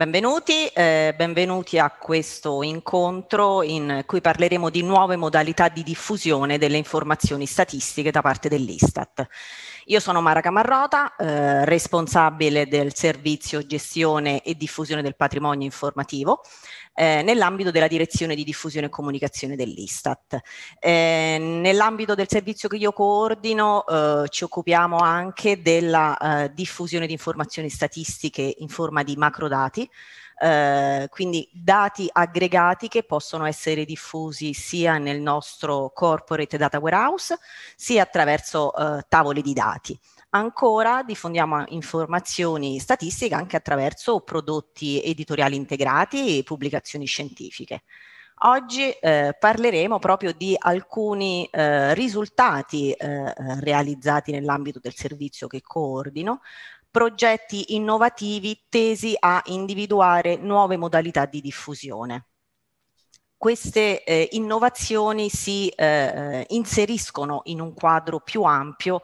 Benvenuti, eh, benvenuti a questo incontro in cui parleremo di nuove modalità di diffusione delle informazioni statistiche da parte dell'Istat. Io sono Mara Camarrota, eh, responsabile del servizio gestione e diffusione del patrimonio informativo eh, nell'ambito della direzione di diffusione e comunicazione dell'Istat. Eh, nell'ambito del servizio che io coordino eh, ci occupiamo anche della eh, diffusione di informazioni statistiche in forma di macrodati, eh, quindi dati aggregati che possono essere diffusi sia nel nostro corporate data warehouse sia attraverso eh, tavole di dati. Ancora diffondiamo informazioni statistiche anche attraverso prodotti editoriali integrati e pubblicazioni scientifiche. Oggi eh, parleremo proprio di alcuni eh, risultati eh, realizzati nell'ambito del servizio che coordino, progetti innovativi tesi a individuare nuove modalità di diffusione. Queste eh, innovazioni si eh, eh inseriscono in un quadro più ampio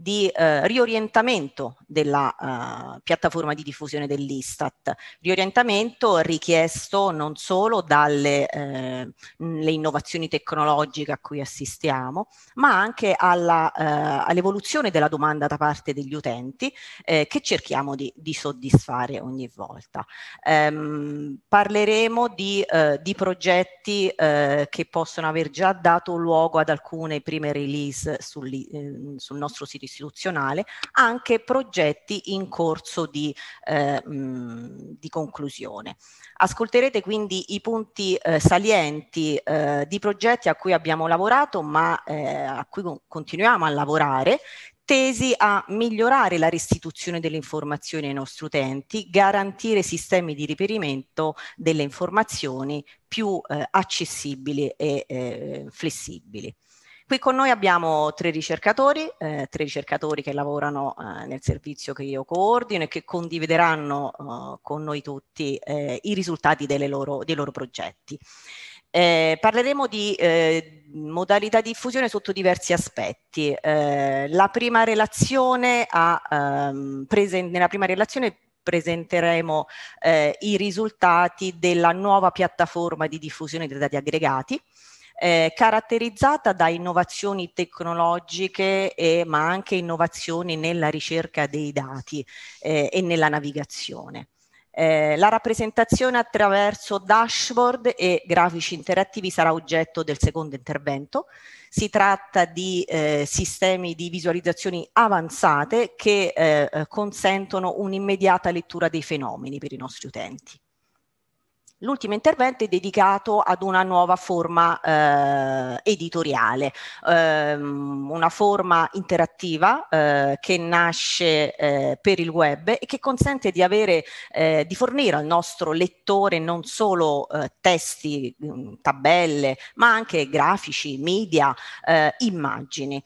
di eh, riorientamento della uh, piattaforma di diffusione dell'Istat. Riorientamento richiesto non solo dalle eh, innovazioni tecnologiche a cui assistiamo, ma anche eh, all'evoluzione della domanda da parte degli utenti eh, che cerchiamo di, di, soddisfare ogni volta. Ehm, parleremo di, eh, di progetti eh, che possono aver già dato luogo ad alcune prime release sul, eh, sul nostro sito istituzionale, anche progetti progetti in corso di, eh, mh, di conclusione. Ascolterete quindi i punti eh, salienti eh, di progetti a cui abbiamo lavorato ma eh, a cui continuiamo a lavorare tesi a migliorare la restituzione delle informazioni ai nostri utenti, garantire sistemi di riperimento delle informazioni più eh, accessibili e eh, flessibili. Qui con noi abbiamo tre ricercatori, eh, tre ricercatori che lavorano eh, nel servizio che io coordino e che condivideranno eh, con noi tutti eh, i risultati loro, dei loro progetti. Eh, parleremo di eh, modalità di diffusione sotto diversi aspetti. la prima relazione a, ehm, nella prima relazione presenteremo i risultati della nuova piattaforma di diffusione dei dati aggregati eh, caratterizzata da innovazioni tecnologiche e, eh, ma anche innovazioni nella ricerca dei dati eh, e nella navigazione. Eh, la rappresentazione attraverso dashboard e grafici interattivi sarà oggetto del secondo intervento. Si tratta di eh, sistemi di visualizzazioni avanzate che eh, consentono un'immediata lettura dei fenomeni per i nostri utenti. L'ultimo intervento è dedicato ad una nuova forma eh, editoriale, ehm, una forma interattiva eh, che nasce eh, per il web e che consente di, avere, eh, di fornire al nostro lettore non solo eh, testi, mm, tabelle, ma anche grafici, media, eh, immagini,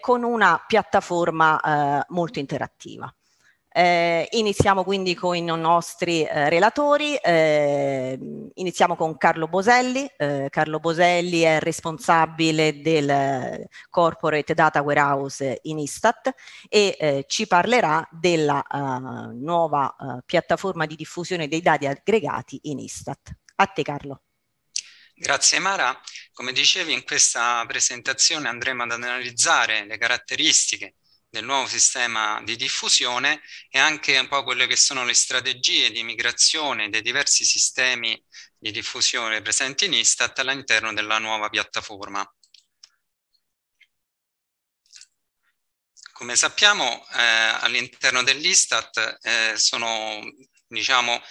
con una piattaforma molto interattiva. Eh, iniziamo quindi con i nostri eh, relatori, eh, iniziamo con Carlo Boselli. Eh, Carlo Boselli è responsabile del Corporate Data Warehouse in Istat e eh, ci parlerà della eh, nuova piattaforma di diffusione dei dati aggregati in Istat. A te Carlo. Grazie Mara. Come dicevi in questa presentazione andremo ad analizzare le caratteristiche del nuovo sistema di diffusione e anche un po' quelle che sono le strategie di migrazione dei diversi sistemi di diffusione presenti in Istat all'interno della nuova piattaforma. Come sappiamo, eh, all'interno dell'Istat eh, sono diciamo,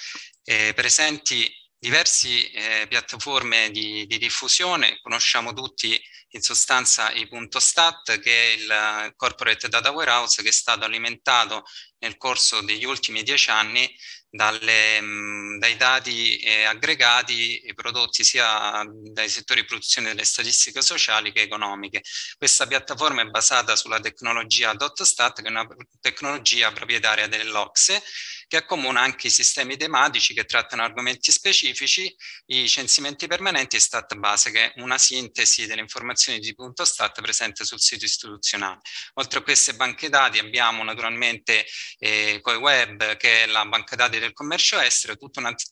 eh, presenti diverse eh, piattaforme di, di, diffusione, conosciamo tutti in sostanza i punto stat che è il corporate data warehouse che è stato alimentato nel corso degli ultimi dieci anni dalle, dai dati eh, aggregati e prodotti sia dai settori di produzione delle statistiche sociali che economiche. Questa piattaforma è basata sulla tecnologia DotStat che è una tecnologia proprietaria dell'Ocse che accomuna anche i sistemi tematici che trattano argomenti specifici, i censimenti permanenti e Stat Base, che è una sintesi delle informazioni di punto Stat presente sul sito istituzionale. Oltre a queste banche dati abbiamo naturalmente eh, CoiWeb, che è la banca dati del commercio estero, tutta un'altra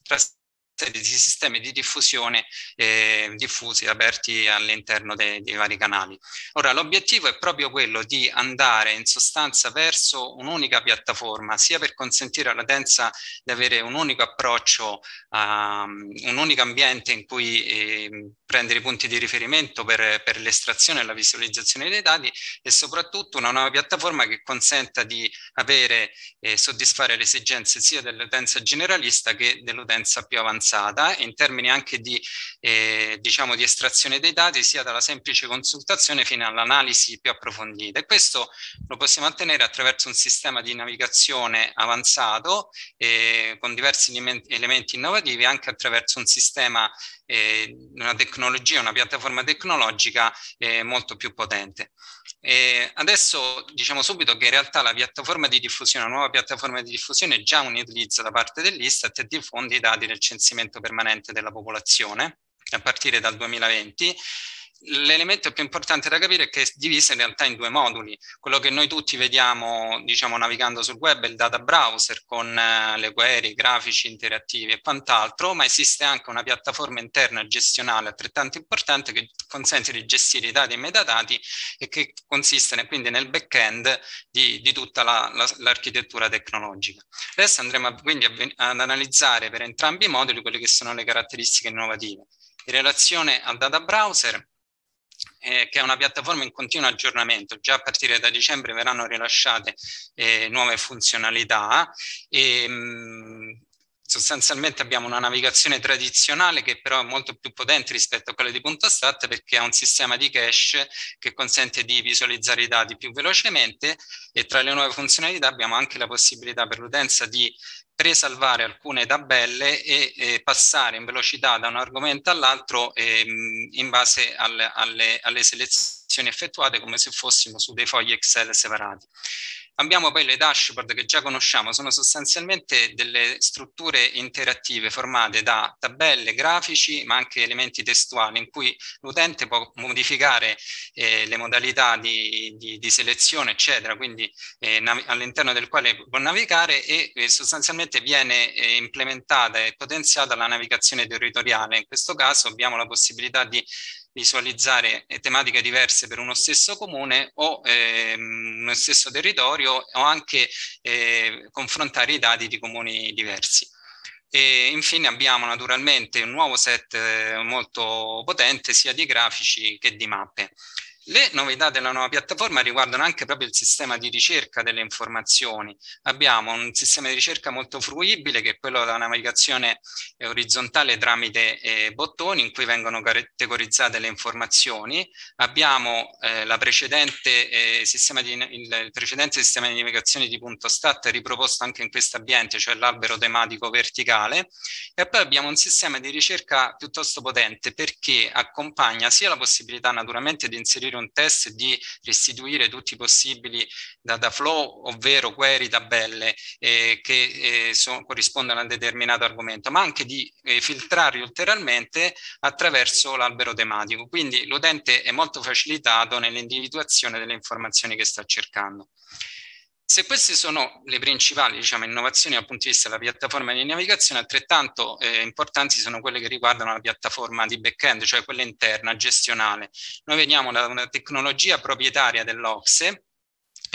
serie di sistemi di diffusione eh, diffusi, aperti all'interno dei, dei, vari canali. Ora, l'obiettivo è proprio quello di andare in sostanza verso un'unica piattaforma, sia per consentire alla densa di avere un unico approccio, um, un unico ambiente in cui eh, prendere i punti di riferimento per, per l'estrazione e la visualizzazione dei dati e soprattutto una nuova piattaforma che consenta di avere e eh, soddisfare le esigenze sia dell'utenza generalista che dell'utenza più avanzata avanzata e in termini anche di, eh, diciamo, di estrazione dei dati sia dalla semplice consultazione fino all'analisi più approfondita. E questo lo possiamo ottenere attraverso un sistema di navigazione avanzato eh, con diversi elementi innovativi anche attraverso un sistema, eh, una tecnologia, una piattaforma tecnologica eh, molto più potente. E eh, adesso diciamo subito che in realtà la piattaforma di diffusione, la nuova piattaforma di diffusione è già un utilizzo da parte dell'Istat e diffonde i dati del censimento permanente della popolazione a partire dal 2020 l'elemento più importante da capire è che è divisa in realtà in due moduli. Quello che noi tutti vediamo, diciamo, navigando sul web è il data browser con eh, le query, grafici interattivi e quant'altro, ma esiste anche una piattaforma interna gestionale altrettanto importante che consente di gestire i dati e i metadati e che consiste quindi nel back-end di, di tutta la, la, l'architettura tecnologica. Adesso andremo a, quindi a, ad analizzare per entrambi i moduli quelle che sono le caratteristiche innovative. In relazione al data browser, eh, che è una piattaforma in continuo aggiornamento. Già a partire da dicembre verranno rilasciate eh, nuove funzionalità e ehm, mh, sostanzialmente abbiamo una navigazione tradizionale che però è molto più potente rispetto a quella di punta stat perché ha un sistema di cache che consente di visualizzare i dati più velocemente e tra le nuove funzionalità abbiamo anche la possibilità per l'utenza di presalvare alcune tabelle e, e, passare in velocità da un argomento all'altro ehm, in base al, alle, alle selezioni effettuate come se fossimo su dei fogli Excel separati. Abbiamo poi le dashboard che già conosciamo, sono sostanzialmente delle strutture interattive formate da tabelle, grafici, ma anche elementi testuali in cui l'utente può modificare eh, le modalità di, di, di, selezione, eccetera, quindi eh, all'interno del quale può navigare e eh, sostanzialmente viene eh, implementata e potenziata la navigazione territoriale. In questo caso abbiamo la possibilità di visualizzare eh, tematiche diverse per uno stesso comune o ehm, uno stesso territorio o anche eh, confrontare i dati di comuni diversi. E infine abbiamo naturalmente un nuovo set eh, molto potente sia di grafici che di mappe. Le novità della nuova piattaforma riguardano anche proprio il sistema di ricerca delle informazioni. Abbiamo un sistema di ricerca molto fruibile che è quello della navigazione eh, orizzontale tramite eh, bottoni in cui vengono categorizzate le informazioni. Abbiamo eh, la precedente, eh, sistema di, il, il precedente sistema di navigazione di punto stat riproposto anche in questo ambiente, cioè l'albero tematico verticale. E poi abbiamo un sistema di ricerca piuttosto potente perché accompagna sia la possibilità naturalmente di inserire costruire un test e di restituire tutti i possibili data flow, ovvero query, tabelle eh, che eh, so, corrispondono a un determinato argomento, ma anche di eh, filtrarli ulteriormente attraverso l'albero tematico. Quindi l'utente è molto facilitato nell'individuazione delle informazioni che sta cercando. Se queste sono le principali diciamo, innovazioni dal punto di vista della piattaforma di navigazione, altrettanto eh, importanti sono quelle che riguardano la piattaforma di back-end, cioè quella interna, gestionale. Noi veniamo da una tecnologia proprietaria dell'Ocse,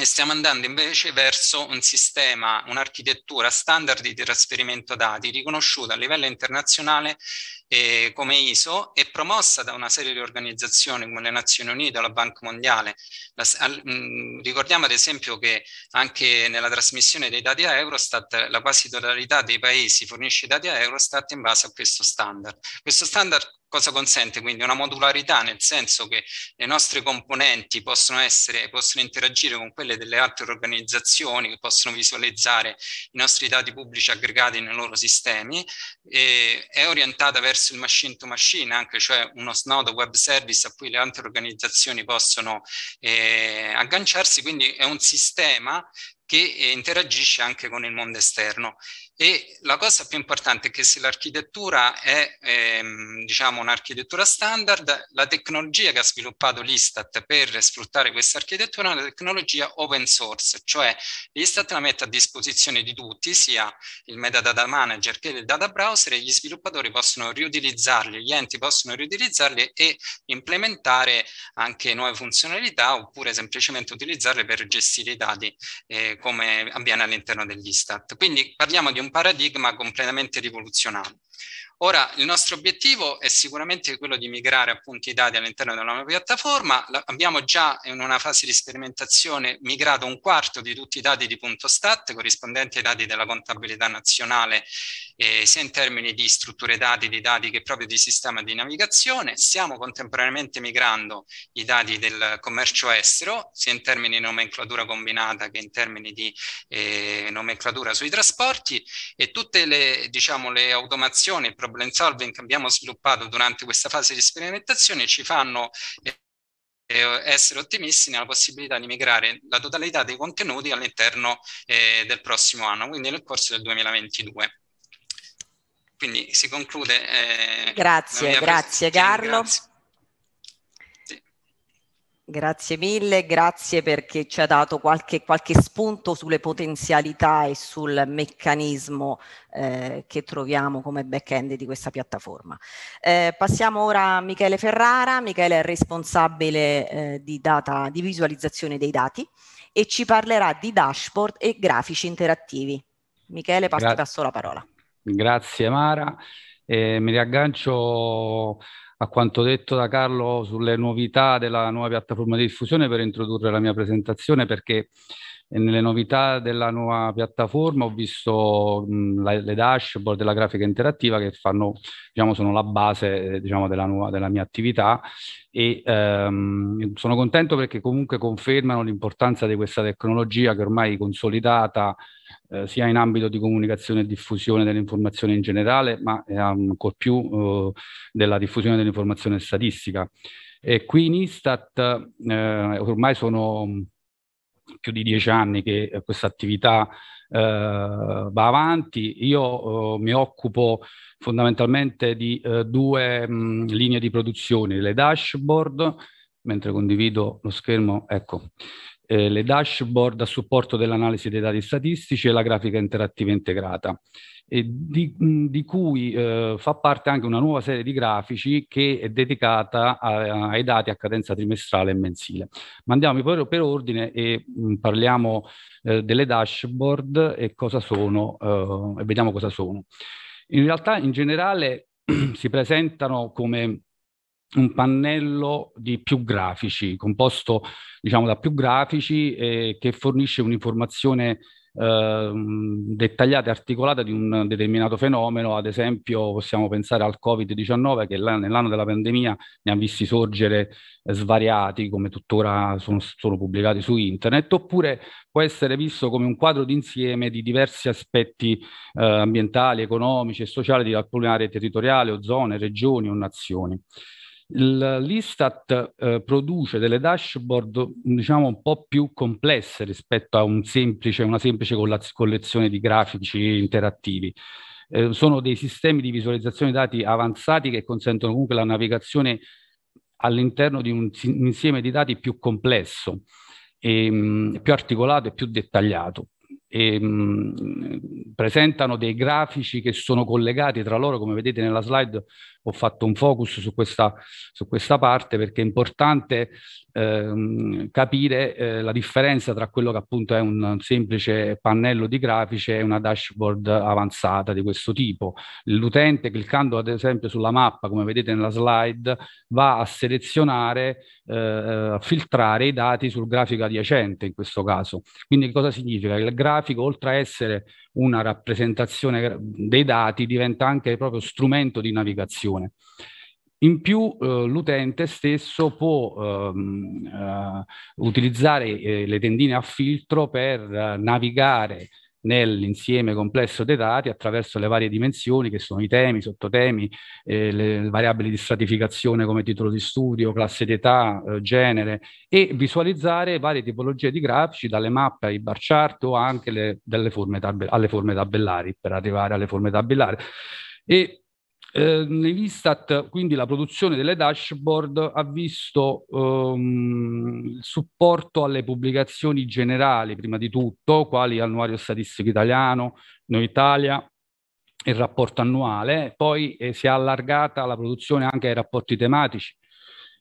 e stiamo andando invece verso un sistema, un'architettura standard di trasferimento dati riconosciuta a livello internazionale eh, come ISO è promossa da una serie di organizzazioni come le Nazioni Unite, la Banca Mondiale. La, al, mh, mm, ricordiamo ad esempio che anche nella trasmissione dei dati a Eurostat la quasi totalità dei paesi fornisce i dati a Eurostat in base a questo standard. Questo standard cosa consente? Quindi una modularità, nel senso che le nostre componenti possono, essere, possono interagire con quelle delle altre organizzazioni che possono visualizzare i nostri dati pubblici aggregati nei loro sistemi, e eh, è orientata verso verso il machine to machine, anche cioè uno snodo web service a cui le altre organizzazioni possono eh, agganciarsi, quindi è un sistema che eh, interagisce anche con il mondo esterno. E la cosa più importante è che se l'architettura è ehm, diciamo un'architettura standard, la tecnologia che ha sviluppato l'Istat per sfruttare questa architettura è una tecnologia open source, cioè l'Istat la mette a disposizione di tutti, sia il metadata manager che il data browser, e gli sviluppatori possono riutilizzarli, gli enti possono riutilizzarli e implementare anche nuove funzionalità oppure semplicemente utilizzarle per gestire i dati eh, come avviene all'interno dell'Istat. Quindi parliamo di un un paradigma completamente rivoluzionario. Ora, il nostro obiettivo è sicuramente quello di migrare appunto i dati all'interno della nuova piattaforma. La, abbiamo già in una fase di sperimentazione migrato un quarto di tutti i dati di punto stat corrispondenti ai dati della contabilità nazionale, eh, sia in termini di strutture dati, di dati che proprio di sistema di navigazione. Stiamo contemporaneamente migrando i dati del commercio estero, sia in termini di nomenclatura combinata che in termini di eh, nomenclatura sui trasporti e tutte le, diciamo, le automazioni e problem solving che abbiamo sviluppato durante questa fase di sperimentazione ci fanno eh, essere ottimisti nella possibilità di migrare la totalità dei contenuti all'interno eh, del prossimo anno, quindi nel corso del 2022. Quindi si conclude. Eh, grazie, grazie Carlo. Grazie. mille, grazie perché ci ha dato qualche, qualche spunto sulle potenzialità e sul meccanismo eh, che troviamo come back-end di questa piattaforma. Eh, passiamo ora a Michele Ferrara. Michele è responsabile eh, di, data, di visualizzazione dei dati e ci parlerà di dashboard e grafici interattivi. Michele, passi, Gra- passo la parola. Grazie Mara. Eh, mi riaggancio a quanto detto da Carlo sulle novità della nuova piattaforma di diffusione per introdurre la mia presentazione perché e nelle novità della nuova piattaforma ho visto mh, la, le dashboard della grafica interattiva che fanno, diciamo, sono la base eh, diciamo, della, nuova, della, mia attività e ehm, sono contento perché comunque confermano l'importanza di questa tecnologia che ormai è consolidata eh, sia in ambito di comunicazione e diffusione dell'informazione in generale, ma ancora più eh, della diffusione dell'informazione statistica. E qui in Istat eh, ormai sono più di dieci anni che eh, questa attività eh, va avanti. Io eh, mi occupo fondamentalmente di eh, due mh, mm, linee di produzione, le dashboard, mentre condivido lo schermo, ecco, eh, le dashboard a supporto dell'analisi dei dati statistici e la grafica interattiva integrata, di, di, cui eh, fa parte anche una nuova serie di grafici che è dedicata a, ai dati a cadenza trimestrale e mensile. Ma andiamo per, per ordine e mh, parliamo eh, delle dashboard e, cosa sono, eh, e vediamo cosa sono. In realtà in generale si presentano come un pannello di più grafici, composto diciamo, da più grafici eh, che fornisce un'informazione ehm, dettagliata e articolata di un determinato fenomeno, ad esempio possiamo pensare al Covid-19 che nell'anno della pandemia ne ha visti sorgere eh, svariati come tuttora sono, sono pubblicati su internet, oppure può essere visto come un quadro d'insieme di diversi aspetti eh, ambientali, economici e sociali di alcune aree territoriali o zone, regioni o nazioni. L'Istat eh, produce delle dashboard diciamo un po' più complesse rispetto a un semplice, una semplice collezione di grafici interattivi. Eh, sono dei sistemi di visualizzazione dati avanzati che consentono comunque la navigazione all'interno di un, un insieme di dati più complesso, e, ehm, mh, più articolato e più dettagliato. E, ehm, mh, presentano dei grafici che sono collegati tra loro, come vedete nella slide, ho fatto un focus su questa, su questa parte perché è importante ehm, capire eh, la differenza tra quello che appunto è un semplice pannello di grafici e una dashboard avanzata di questo tipo. L'utente cliccando ad esempio sulla mappa, come vedete nella slide, va a selezionare, eh, eh a filtrare i dati sul grafico adiacente in questo caso. Quindi cosa significa? Che il grafico oltre a essere una rappresentazione dei dati diventa anche proprio strumento di navigazione. In più eh, l'utente stesso può ehm, eh, utilizzare eh, le tendine a filtro per eh, navigare nell'insieme complesso dei dati attraverso le varie dimensioni che sono i temi, i sottotemi, eh, le variabili di stratificazione come titolo di studio, classe d'età, eh, genere e visualizzare varie tipologie di grafici dalle mappe ai bar chart o anche le, forme tab- alle forme tabellari per arrivare alle forme tabellari. E eh, Nell'Istat quindi la produzione delle dashboard ha visto ehm, il supporto alle pubblicazioni generali, prima di tutto, quali Annuario Statistico Italiano, Noi Italia, il rapporto annuale, poi eh, si è allargata la produzione anche ai rapporti tematici,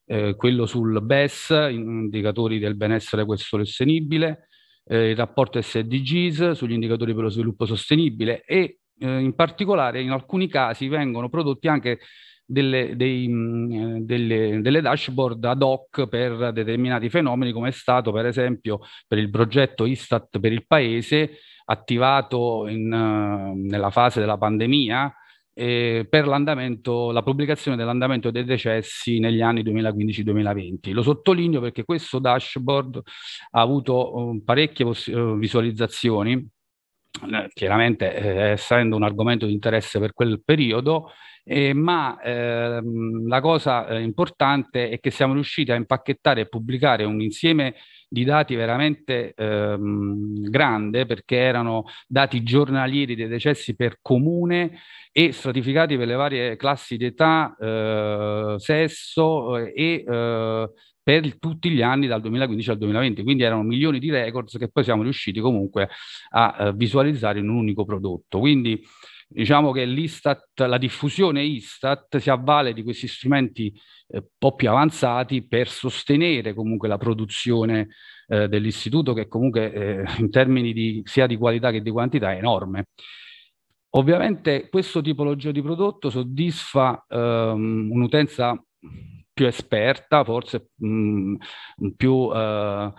eh, quello sul BES, indicatori del benessere questo sostenibile, eh, il rapporto SDGs sugli indicatori per lo sviluppo sostenibile e eh, in particolare in alcuni casi vengono prodotti anche delle, dei, mh, mm, eh, delle, delle, dashboard ad hoc per determinati fenomeni, come è stato per esempio per il progetto Istat per il Paese, attivato in, uh, nella fase della pandemia, eh, per la pubblicazione dell'andamento dei decessi negli anni 2015-2020. Lo sottolineo perché questo dashboard ha avuto uh, parecchie uh, visualizzazioni eh, chiaramente eh, essendo un argomento di interesse per quel periodo, eh, ma ehm, la cosa eh, importante è che siamo riusciti a impacchettare e pubblicare un insieme di dati veramente ehm, grande perché erano dati giornalieri dei decessi per comune e stratificati per le varie classi di d'età, eh, sesso eh, e per il, tutti gli anni dal 2015 al 2020, quindi erano milioni di records che poi siamo riusciti comunque a eh, visualizzare in un unico prodotto. Quindi diciamo che l'Istat, la diffusione Istat si avvale di questi strumenti eh, un po' più avanzati per sostenere comunque la produzione eh, dell'istituto che comunque eh, in termini di, sia di qualità che di quantità è enorme. Ovviamente questo tipologia di prodotto soddisfa ehm, un'utenza più esperta, forse mh, mm, più eh,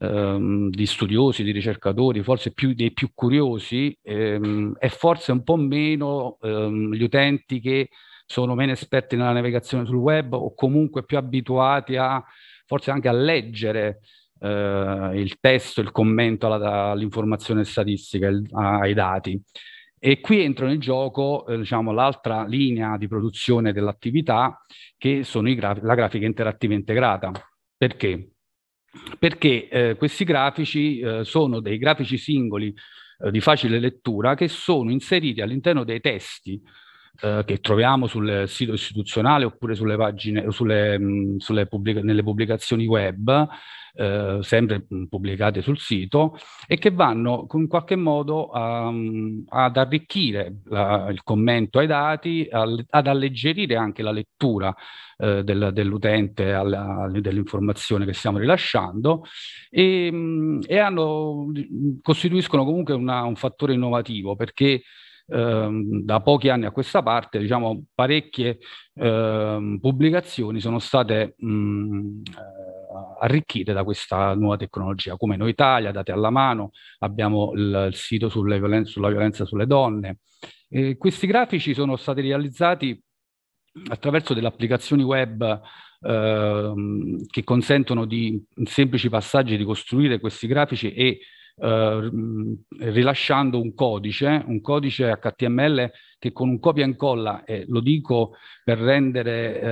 ehm, di studiosi, di ricercatori, forse più dei più curiosi ehm, e forse un po' meno ehm, gli utenti che sono meno esperti nella navigazione sul web o comunque più abituati a forse anche a leggere eh, il testo, il commento alla, all'informazione statistica, il, ai dati. E qui entrano in gioco eh, diciamo, l'altra linea di produzione dell'attività che sono graf- la grafica interattiva integrata. Perché? Perché eh, questi grafici eh, sono dei grafici singoli eh, di facile lettura che sono inseriti all'interno dei testi eh, che troviamo sul sito istituzionale oppure sulle pagine, sulle, mh, mm, sulle pubblica- nelle pubblicazioni web, eh, sempre mm, pubblicate sul sito, e che vanno in qualche modo um, ad arricchire la, il commento ai dati, al, ad alleggerire anche la lettura eh, del, dell'utente alla, dell'informazione che stiamo rilasciando e, mh, e hanno, costituiscono comunque una, un fattore innovativo perché ehm, da pochi anni a questa parte, diciamo, parecchie ehm, pubblicazioni sono state mh, arricchite da questa nuova tecnologia, come Noi Italia, date alla mano, abbiamo il, il sito violen- sulla violenza sulle donne. E questi grafici sono stati realizzati attraverso delle applicazioni web ehm, che consentono di in semplici passaggi di costruire questi grafici e eh, rilasciando un codice, un codice HTML che con un copia e incolla, e lo dico per rendere eh,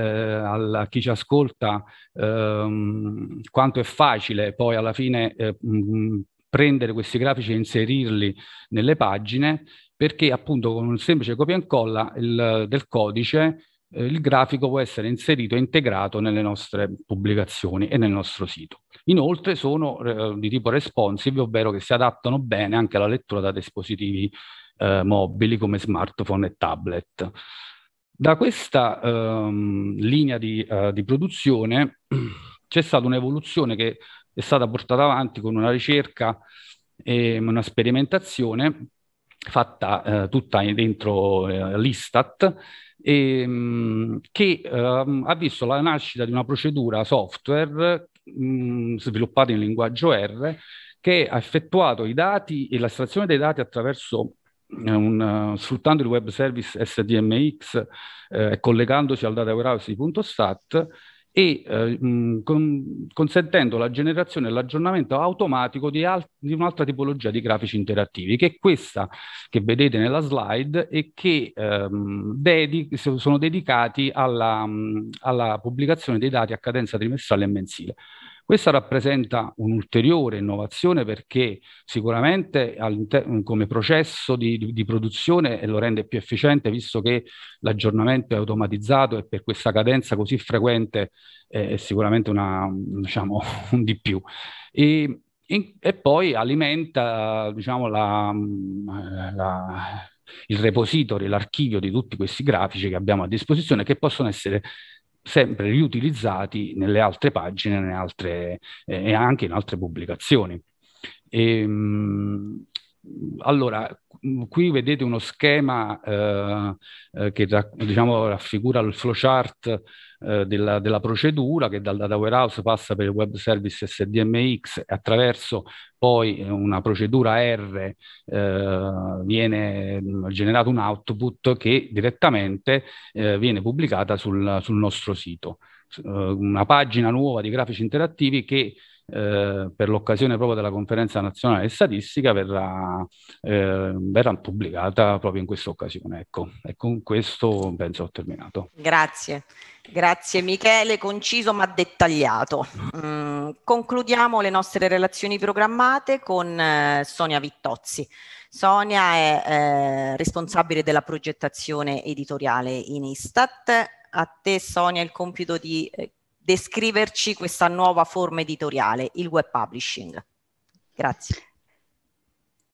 a chi ci ascolta ehm, quanto è facile poi alla fine eh, mh, mm, prendere questi grafici e inserirli nelle pagine, perché appunto con un semplice copia e incolla il, del codice eh, il grafico può essere inserito e integrato nelle nostre pubblicazioni e nel nostro sito. Inoltre sono eh, di tipo responsive, ovvero che si adattano bene anche alla lettura da dispositivi eh, mobili come smartphone e tablet. Da questa ehm, linea di, eh, di produzione c'è stata un'evoluzione che è stata portata avanti con una ricerca e una sperimentazione fatta eh, tutta dentro eh, l'Istat e, ehm, mh, che ehm, ha visto la nascita di una procedura software sviluppato in linguaggio R che ha effettuato i dati e l'estrazione dei dati attraverso eh, un, uh, sfruttando il web service SDMX eh, e eh, collegandosi al data warehouse di punto stat, e eh, mh, con, consentendo la generazione e l'aggiornamento automatico di, al- di, un'altra tipologia di grafici interattivi, che è questa che vedete nella slide e che ehm, dedi- sono dedicati alla, mh, alla pubblicazione dei dati a cadenza trimestrale e mensile. Questa rappresenta un'ulteriore innovazione perché sicuramente come processo di, di, di produzione lo rende più efficiente visto che l'aggiornamento è automatizzato e per questa cadenza così frequente eh, è sicuramente una, diciamo, un di più. E, in, e poi alimenta diciamo, la, mm, eh, la, il repository, l'archivio di tutti questi grafici che abbiamo a disposizione che possono essere sempre riutilizzati nelle altre pagine nelle altre, eh, e anche in altre pubblicazioni. E, ehm, mh, allora, qui vedete uno schema eh, eh che diciamo, raffigura il flowchart eh, della, della, procedura che dal data warehouse passa per il web service SDMX attraverso poi una procedura R eh, viene generato un output che direttamente eh, viene pubblicata sul, sul nostro sito. Eh, una pagina nuova di grafici interattivi che eh, per l'occasione proprio della conferenza nazionale di statistica verrà, eh, verrà, pubblicata proprio in questa occasione. Ecco, e con questo penso ho terminato. Grazie. Grazie Michele, conciso ma dettagliato. Mm, concludiamo le nostre relazioni programmate con eh, Sonia Vittozzi. Sonia è eh, responsabile della progettazione editoriale in Istat. A te Sonia il compito di eh, descriverci questa nuova forma editoriale, il web publishing. Grazie.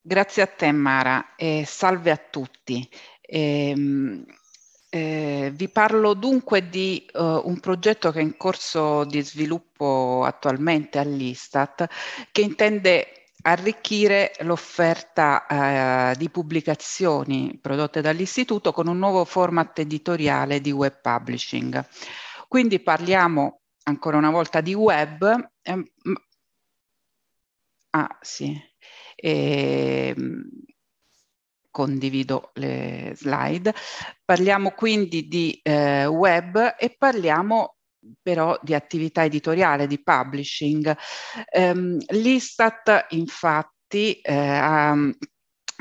Grazie a te Mara e salve a tutti. Ehm... Eh, vi parlo dunque di uh, un progetto che è in corso di sviluppo attualmente all'Istat che intende arricchire l'offerta eh, di pubblicazioni prodotte dall'Istituto con un nuovo format editoriale di web publishing. Quindi parliamo ancora una volta di web. Eh, ah sì, eh, condivido le slide. Parliamo quindi di eh, web e parliamo però di attività editoriale, di publishing. Ehm, L'Istat infatti eh, ha mm,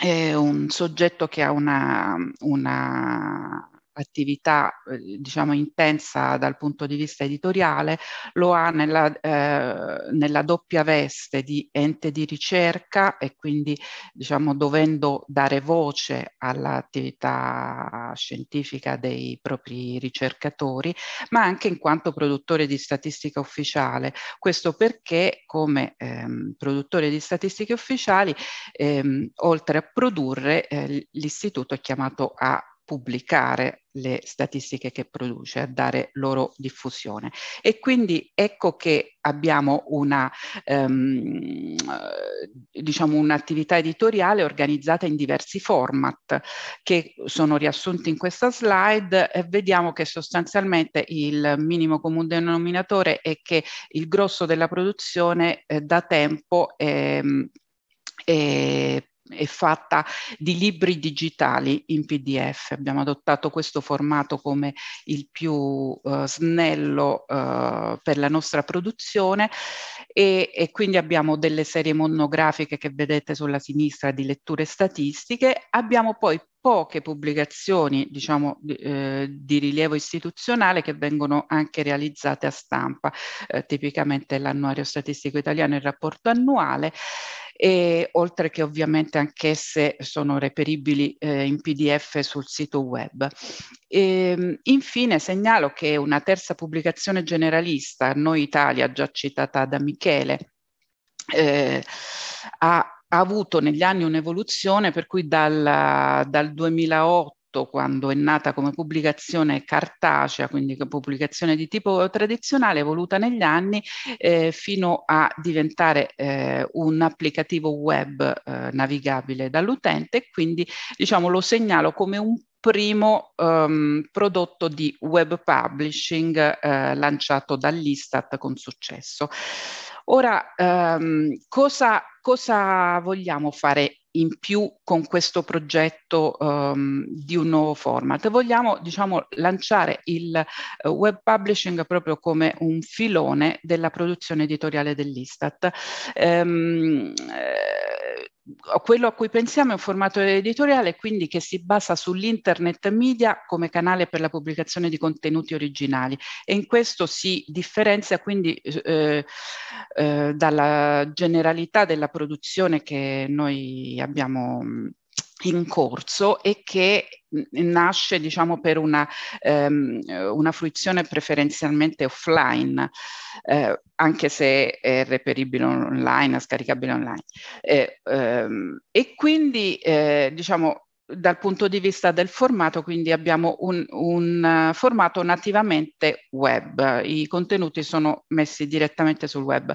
è un soggetto che ha una, una attività eh, diciamo intensa dal punto di vista editoriale, lo ha nella, eh, nella doppia veste di ente di ricerca e quindi diciamo dovendo dare voce all'attività scientifica dei propri ricercatori, ma anche in quanto produttore di statistica ufficiale. Questo perché come ehm, produttore di statistiche ufficiali, ehm, oltre a produrre, eh, l'istituto è chiamato a pubblicare le statistiche che produce, a dare loro diffusione. E quindi ecco che abbiamo una, um, diciamo un'attività editoriale organizzata in diversi format che sono riassunti in questa slide e vediamo che sostanzialmente il minimo comune denominatore è che il grosso della produzione eh, da tempo è, è è fatta di libri digitali in PDF. Abbiamo adottato questo formato come il più eh, snello eh, per la nostra produzione e, e quindi abbiamo delle serie monografiche che vedete sulla sinistra di letture statistiche. Abbiamo poi poche pubblicazioni diciamo, di, eh, di, rilievo istituzionale che vengono anche realizzate a stampa, eh, tipicamente l'annuario statistico italiano, il rapporto annuale, e oltre che ovviamente anch'esse sono reperibili eh, in PDF sul sito web. E, ehm, infine segnalo che una terza pubblicazione generalista, Noi Italia, già citata da Michele, eh, ha ha avuto negli anni un'evoluzione per cui dal, dal 2008 quando è nata come pubblicazione cartacea, quindi pubblicazione di tipo tradizionale, evoluta negli anni eh, fino a diventare eh, un applicativo web eh, navigabile dall'utente e quindi diciamo, lo segnalo come un primo um, prodotto di web publishing eh, lanciato dall'Istat con successo. Ora, um, cosa, cosa vogliamo fare in più con questo progetto um, di un nuovo format. Vogliamo diciamo, lanciare il uh, web publishing proprio come un filone della produzione editoriale dell'Istat. Um, eh, quello a cui pensiamo è un formato editoriale, quindi che si basa sull'internet media come canale per la pubblicazione di contenuti originali e in questo si differenzia quindi eh, eh, dalla generalità della produzione che noi abbiamo in corso e che nasce diciamo per una, ehm, una fruizione preferenzialmente offline, eh, anche se è reperibile online, scaricabile online. Eh, ehm, e quindi eh, diciamo dal punto di vista del formato, quindi abbiamo un, un, formato nativamente web, i contenuti sono messi direttamente sul web.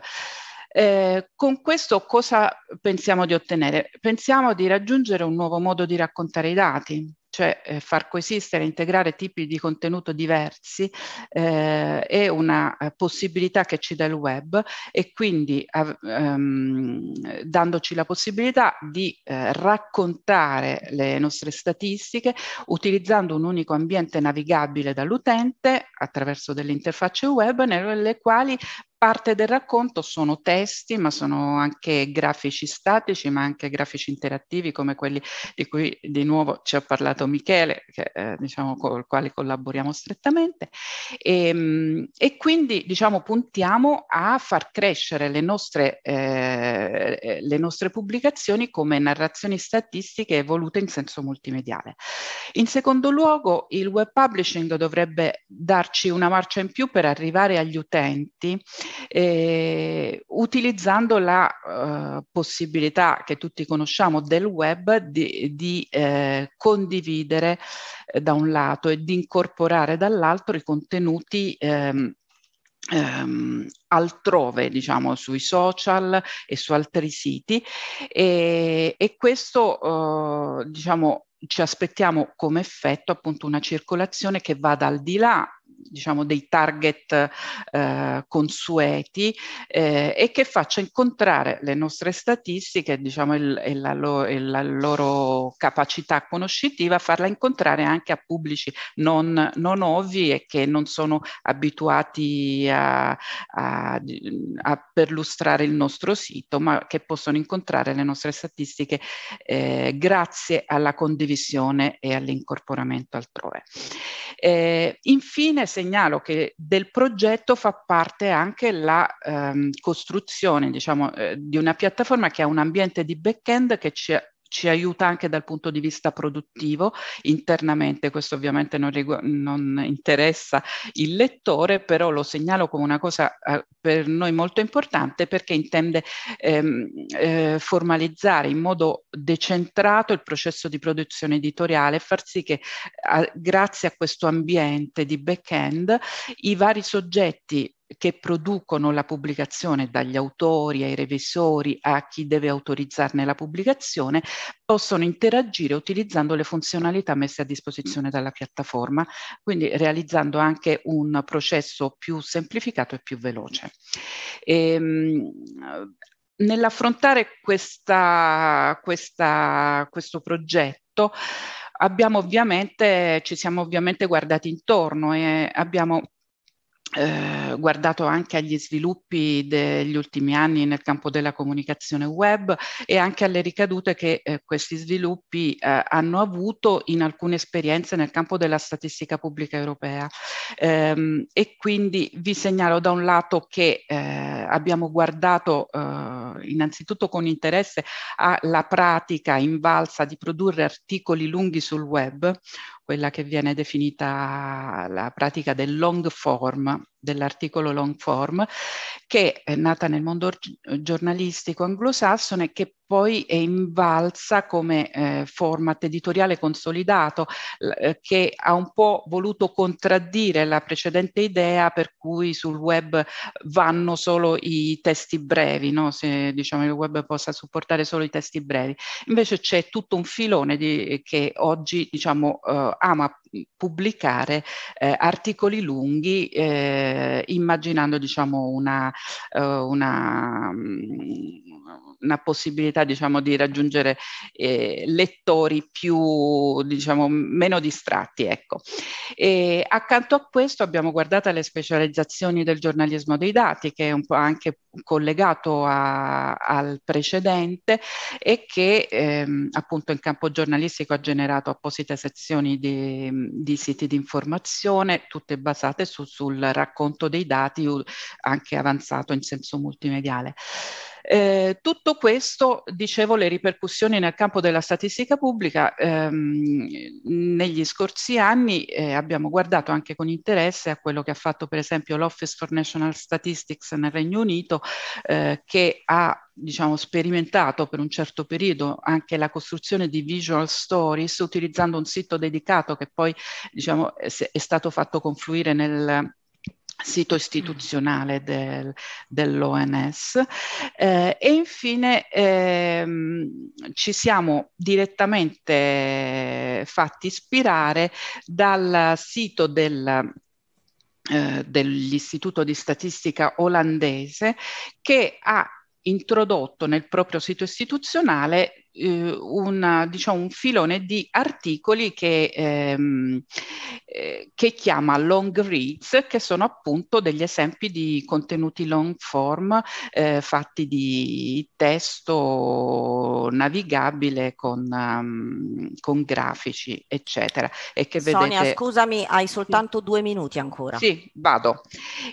Eh, con questo cosa pensiamo di ottenere? Pensiamo di raggiungere un nuovo modo di raccontare i dati, cioè eh, far coesistere integrare tipi di contenuto diversi eh, è una eh, possibilità che ci dà il web e quindi ehm, dandoci la possibilità di eh, raccontare le nostre statistiche utilizzando un unico ambiente navigabile dall'utente attraverso delle interfacce web nelle quali parte del racconto sono testi, ma sono anche grafici statici, ma anche grafici interattivi come quelli di cui di nuovo ci ha parlato Michele, che, eh, diciamo, col quale collaboriamo strettamente. E, ehm, e, quindi diciamo, puntiamo a far crescere le nostre, eh, eh, le nostre pubblicazioni come narrazioni statistiche evolute in senso multimediale. In secondo luogo, il web publishing dovrebbe darci una marcia in più per arrivare agli utenti eh, utilizzando la eh, possibilità che tutti conosciamo del web di, di eh, condividere eh, da un lato e di incorporare dall'altro i contenuti ehm, ehm, altrove, diciamo, sui social e su altri siti e, e questo, eh, diciamo, ci aspettiamo come effetto appunto una circolazione che vada al di là diciamo, dei target eh, consueti eh, e che faccia incontrare le nostre statistiche diciamo, e, la lo, la loro capacità conoscitiva, farla incontrare anche a pubblici non, non ovvi e che non sono abituati a, a, a, perlustrare il nostro sito, ma che possono incontrare le nostre statistiche eh, grazie alla condivisione e all'incorporamento altrove. Eh, infine segnalo che del progetto fa parte anche la ehm, costruzione diciamo, eh, di una piattaforma che ha un ambiente di back-end che ci ci aiuta anche dal punto di vista produttivo internamente, questo ovviamente non, rigu- non interessa il lettore, però lo segnalo come una cosa eh, per noi molto importante perché intende ehm, eh, formalizzare in modo decentrato il processo di produzione editoriale e far sì che a, grazie a questo ambiente di back-end i vari soggetti che producono la pubblicazione dagli autori ai revisori a chi deve autorizzarne la pubblicazione possono interagire utilizzando le funzionalità messe a disposizione dalla piattaforma, quindi realizzando anche un processo più semplificato e più veloce. Ehm, Nell'affrontare questa, questa, questo progetto abbiamo ovviamente, ci siamo ovviamente guardati intorno e abbiamo eh, guardato anche agli sviluppi degli ultimi anni nel campo della comunicazione web e anche alle ricadute che eh, questi sviluppi eh, hanno avuto in alcune esperienze nel campo della statistica pubblica europea. Ehm, e quindi vi segnalo da un lato che eh, abbiamo guardato eh, innanzitutto con interesse alla pratica invalsa di produrre articoli lunghi sul web, quella che viene definita la pratica del long form, dell'articolo long form, che è nata nel mondo giornalistico anglosassone, che poi è invalsa come eh, format editoriale consolidato, eh, che ha un po' voluto contraddire la precedente idea per cui sul web vanno solo i testi brevi, no? se diciamo, il web possa supportare solo i testi brevi. Invece c'è tutto un filone di, che oggi diciamo, eh, ama pubblicare eh, articoli lunghi eh, immaginando diciamo, una, eh, una, mm, una, possibilità diciamo, di raggiungere eh, lettori più, diciamo, meno distratti. Ecco. E accanto a questo abbiamo guardato le specializzazioni del giornalismo dei dati che è un po' anche collegato a, al precedente e che ehm, appunto in campo giornalistico ha generato apposite sezioni di, di siti di informazione, tutte basate su, sul racconto dei dati anche avanzato in senso multimediale. Eh, tutto questo, dicevo, le ripercussioni nel campo della statistica pubblica, ehm, negli scorsi anni eh, abbiamo guardato anche con interesse a quello che ha fatto per esempio l'Office for National Statistics nel Regno Unito, eh, che ha diciamo, sperimentato per un certo periodo anche la costruzione di visual stories utilizzando un sito dedicato che poi diciamo, eh, è stato fatto confluire nel sito mm. istituzionale del, dell'ONS eh, e infine ehm, ci siamo direttamente fatti ispirare dal sito del eh, dell'istituto di statistica olandese che ha introdotto nel proprio sito istituzionale eh, una, diciamo, un filone di articoli che, ehm, eh, che chiama long reads, che sono appunto degli esempi di contenuti long form eh, fatti di testo navigabile con, um, con grafici, eccetera. E che vedete... Sonia, scusami, hai soltanto due minuti ancora. Sì, vado.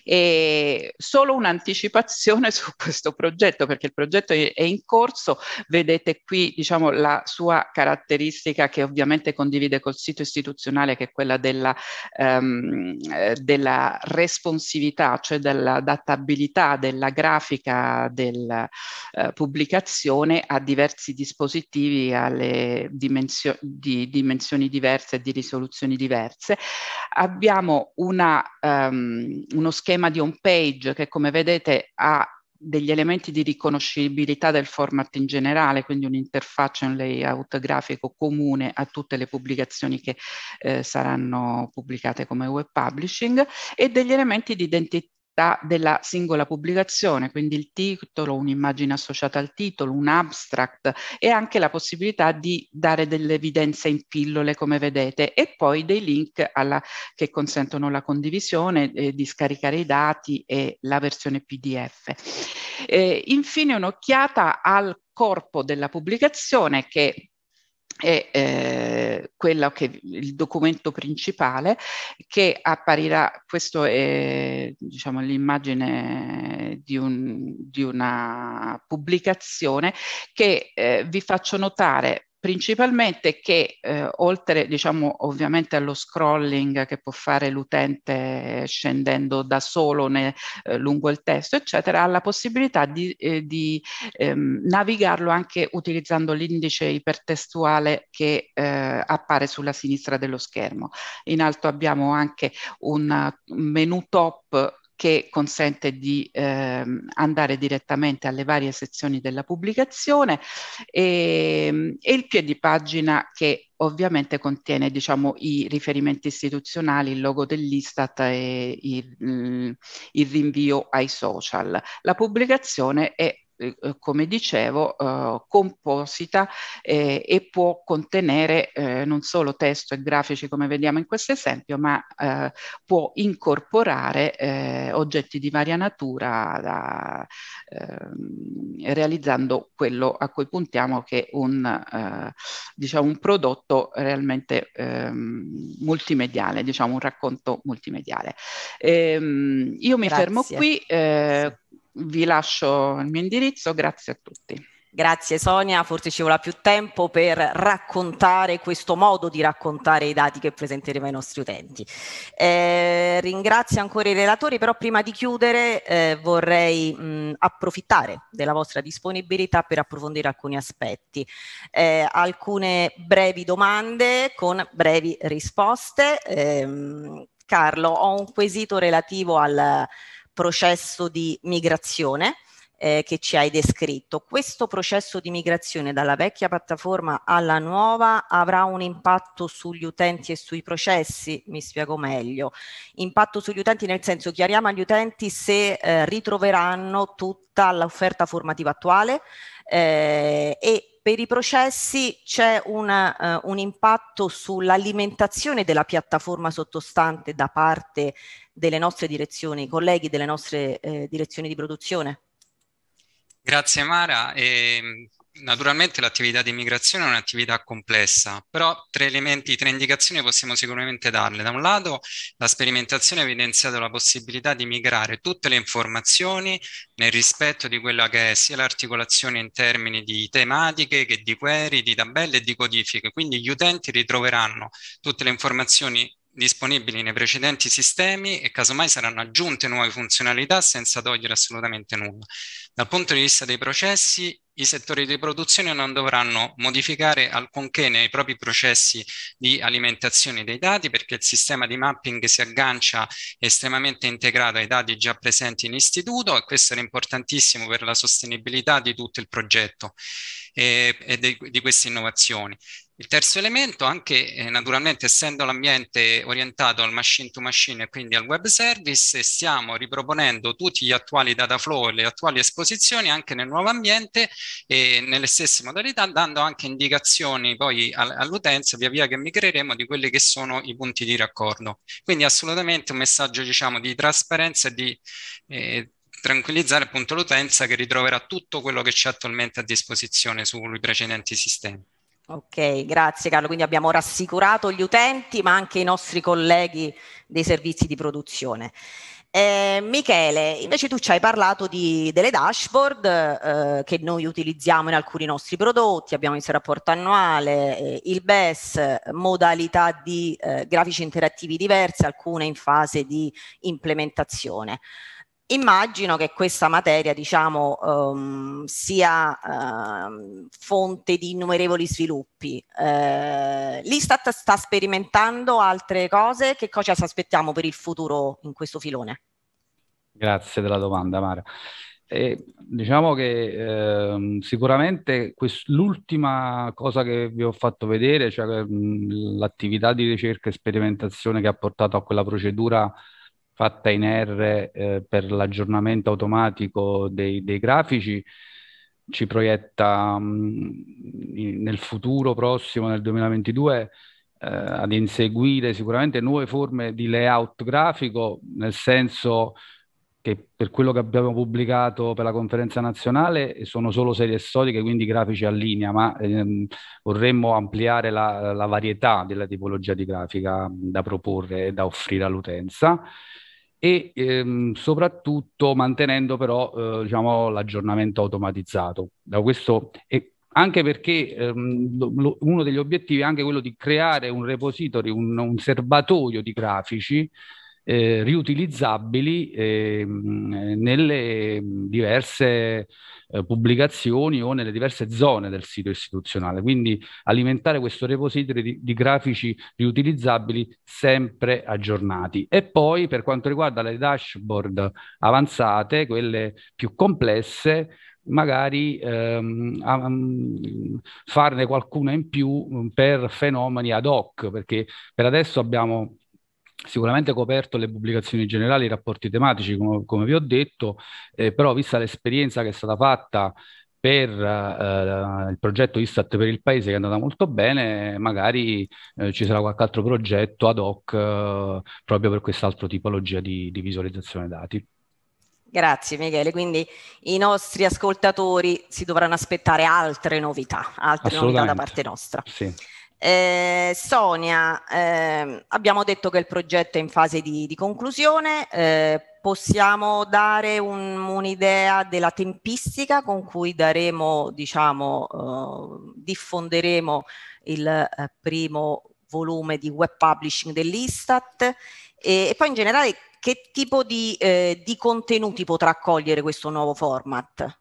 E solo un'anticipazione su questo progetto, perché il progetto è in corso, vedete qui diciamo, la sua caratteristica che ovviamente condivide col sito istituzionale che è quella della, ehm, eh, della responsività, cioè dell'adattabilità della grafica della eh, pubblicazione a diversi dispositivi, alle dimensio- di dimensioni diverse e di risoluzioni diverse. Abbiamo una, um, uno schema di home page che come vedete ha degli elementi di riconoscibilità del format in generale, quindi un'interfaccia, un layout grafico comune a tutte le pubblicazioni che eh, saranno pubblicate come web publishing e degli elementi di identità della singola pubblicazione, quindi il titolo, un'immagine associata al titolo, un abstract e anche la possibilità di dare delle evidenze in pillole come vedete e poi dei link alla, che consentono la condivisione, eh, di scaricare i dati e la versione PDF. Eh, infine un'occhiata al corpo della pubblicazione che è eh, quello che il documento principale che apparirà, questa è diciamo, l'immagine di, un, di una pubblicazione che eh, vi faccio notare principalmente che eh, oltre diciamo ovviamente allo scrolling che può fare l'utente scendendo da solo ne, eh, lungo il testo eccetera ha la possibilità di, eh, di ehm, navigarlo anche utilizzando l'indice ipertestuale che eh, appare sulla sinistra dello schermo in alto abbiamo anche un eh, menu top che consente di eh, andare direttamente alle varie sezioni della pubblicazione e, ehm, e il piede pagina che ovviamente contiene diciamo, i riferimenti istituzionali, il logo dell'Istat e il, il, rinvio ai social. La pubblicazione è eh, come dicevo, eh, composita eh, e può contenere eh, non solo testo e grafici come vediamo in questo esempio, ma eh, può incorporare eh, oggetti di varia natura da, eh, realizzando quello a cui puntiamo che è un, eh, diciamo un prodotto realmente eh, multimediale, diciamo un racconto multimediale. Ehm, io mi Grazie. fermo qui. Eh, sì vi lascio il mio indirizzo, grazie a tutti. Grazie Sonia, forse ci vorrà più tempo per raccontare questo modo di raccontare i dati che presenteremo ai nostri utenti. Eh, ringrazio ancora i relatori, però prima di chiudere eh, vorrei mh, approfittare della vostra disponibilità per approfondire alcuni aspetti. Eh, alcune brevi domande con brevi risposte. Ehm, Carlo, ho un quesito relativo al processo di migrazione eh, che ci hai descritto. Questo processo di migrazione dalla vecchia piattaforma alla nuova avrà un impatto sugli utenti e sui processi, mi spiego meglio. Impatto sugli utenti nel senso chiariamo agli utenti se eh, ritroveranno tutta l'offerta formativa attuale eh, e per i processi c'è una, uh, eh, un impatto sull'alimentazione della piattaforma sottostante da parte delle nostre direzioni, colleghi delle nostre eh, direzioni di produzione? Grazie Mara, e ehm, Naturalmente l'attività di immigrazione è un'attività complessa, però tre elementi, tre indicazioni possiamo sicuramente darle. Da un lato, la sperimentazione ha evidenziato la possibilità di migrare tutte le informazioni nel rispetto di quella che è sia l'articolazione in termini di tematiche che di query, di tabelle e di codifiche. Quindi gli utenti ritroveranno tutte le informazioni disponibili nei precedenti sistemi e casomai saranno aggiunte nuove funzionalità senza togliere assolutamente nulla. Dal punto di vista dei processi, i settori di produzione non dovranno modificare alcunché nei propri processi di alimentazione dei dati perché il sistema di mapping si aggancia estremamente integrato ai dati già presenti in istituto e questo era importantissimo per la sostenibilità di tutto il progetto eh, e, e di, di queste innovazioni. Il terzo elemento, anche eh, naturalmente essendo l'ambiente orientato al machine to machine e quindi al web service, stiamo riproponendo tutti gli attuali data flow e le attuali esposizioni anche nel nuovo ambiente e nelle stesse modalità, dando anche indicazioni poi al, all'utenza via via che migreremo di quelli che sono i punti di raccordo. Quindi assolutamente un messaggio diciamo di trasparenza e di... Eh, tranquillizzare appunto l'utenza che ritroverà tutto quello che c'è attualmente a disposizione sui precedenti sistemi. Ok, grazie Carlo. Quindi abbiamo rassicurato gli utenti, ma anche i nostri colleghi dei servizi di produzione. Eh, Michele, invece tu ci hai parlato di, delle dashboard eh, che noi utilizziamo in alcuni nostri prodotti, abbiamo il rapporto annuale, eh, il BES, modalità di eh, grafici interattivi diverse, alcune in fase di implementazione. Immagino che questa materia diciamo, um, sia uh, fonte di innumerevoli sviluppi. Uh, L'Istat sta sperimentando altre cose, che cosa ci aspettiamo per il futuro in questo filone? Grazie della domanda Mara. Eh, diciamo che eh, sicuramente quest- l'ultima cosa che vi ho fatto vedere, cioè mh, ehm, l'attività di ricerca e sperimentazione che ha portato a quella procedura fatta in R eh, per l'aggiornamento automatico dei, dei grafici ci proietta mh, mm, nel futuro prossimo, nel 2022, eh, ad inseguire sicuramente nuove forme di layout grafico, nel senso che per quello che abbiamo pubblicato per la conferenza nazionale sono solo serie storiche, quindi grafici a linea, ma ehm, vorremmo ampliare la, la, varietà della tipologia di grafica mm, da proporre e da offrire all'utenza e ehm, soprattutto mantenendo però eh, diciamo, l'aggiornamento automatizzato. Da questo, e anche perché ehm, lo, uno degli obiettivi è anche quello di creare un repository, un, un serbatoio di grafici eh, riutilizzabili eh, nelle diverse eh, pubblicazioni o nelle diverse zone del sito istituzionale. Quindi alimentare questo repository di, di grafici riutilizzabili sempre aggiornati. E poi per quanto riguarda le dashboard avanzate, quelle più complesse, magari ehm, um, farne qualcuna in più mm, per fenomeni ad hoc, perché per adesso abbiamo sicuramente coperto le pubblicazioni generali, i rapporti tematici, come, come vi ho detto, eh, però vista l'esperienza che è stata fatta per eh, il progetto Istat per il Paese che è andata molto bene, magari eh, ci sarà qualche altro progetto ad hoc eh, proprio per quest'altra tipologia di, di visualizzazione dati. Grazie Michele, quindi i nostri ascoltatori si dovranno aspettare altre novità, altre novità da parte nostra. Sì. Eh, Sonia, eh, abbiamo detto che il progetto è in fase di, di conclusione, eh, possiamo dare un, un'idea della tempistica con cui daremo, diciamo, eh, diffonderemo il eh, primo volume di web publishing dell'Istat e, e poi in generale che tipo di, eh, di contenuti potrà accogliere questo nuovo format?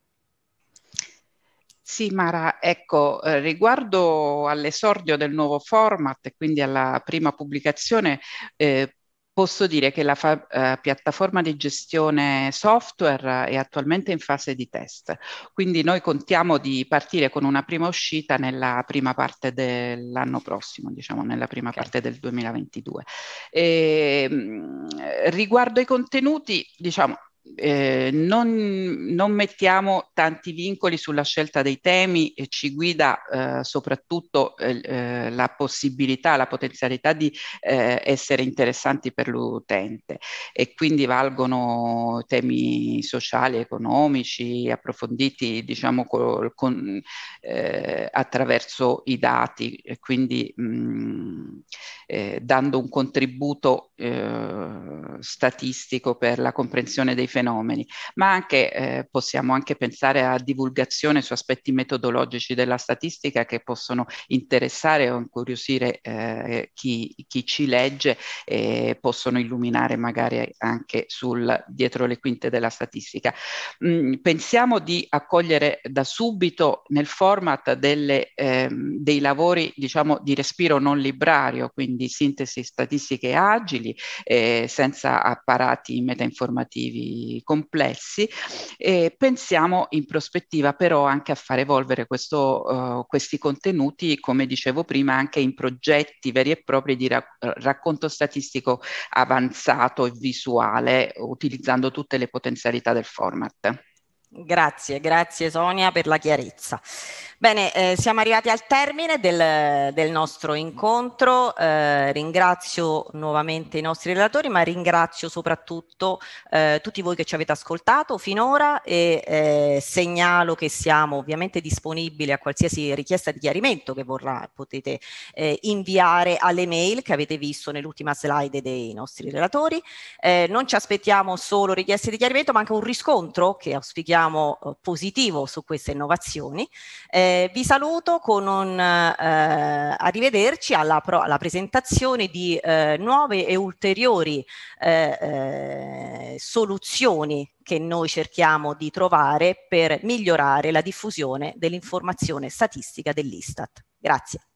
Sì, Mara, ecco, eh, riguardo all'esordio del nuovo format e quindi alla prima pubblicazione, eh, Posso dire che la fa- eh, piattaforma di gestione software è attualmente in fase di test, quindi noi contiamo di partire con una prima uscita nella prima parte dell'anno prossimo, diciamo nella prima okay. parte del 2022. E, mh, riguardo ai contenuti, diciamo, eh, non, non, mettiamo tanti vincoli sulla scelta dei temi e ci guida eh, soprattutto eh, eh la possibilità, la potenzialità di eh, essere interessanti per l'utente e quindi valgono temi sociali, economici, approfonditi diciamo col, con, eh, attraverso i dati e quindi mh, mm, dando un contributo statistico per la comprensione dei fenomeni, ma anche eh, possiamo anche pensare a divulgazione su aspetti metodologici della statistica che possono interessare o incuriosire eh, chi, chi, ci legge e possono illuminare magari anche sul dietro le quinte della statistica. Mm, pensiamo di accogliere da subito nel format delle, ehm, dei lavori diciamo di respiro non librario, quindi sintesi statistiche agili, eh, senza apparati metainformativi complessi e pensiamo in prospettiva però anche a far evolvere questo, uh, questi contenuti, come dicevo prima, anche in progetti veri e propri di ra- racconto statistico avanzato e visuale, utilizzando tutte le potenzialità del format. Grazie, grazie Sonia per la chiarezza. Bene, eh, siamo arrivati al termine del, del nostro incontro. Eh, ringrazio nuovamente i nostri relatori, ma ringrazio soprattutto eh, tutti voi che ci avete ascoltato finora e eh, segnalo che siamo ovviamente disponibili a qualsiasi richiesta di chiarimento che vorrà, potete eh, inviare alle mail che avete visto nell'ultima slide dei nostri relatori. Eh, non ci aspettiamo solo richieste di chiarimento, ma anche un riscontro che auspichiamo diciamo, eh, positivo su queste innovazioni. Eh, vi saluto con un eh, arrivederci alla, pro, alla, presentazione di eh, nuove e ulteriori eh, eh, soluzioni che noi cerchiamo di trovare per migliorare la diffusione dell'informazione statistica dell'Istat. Grazie.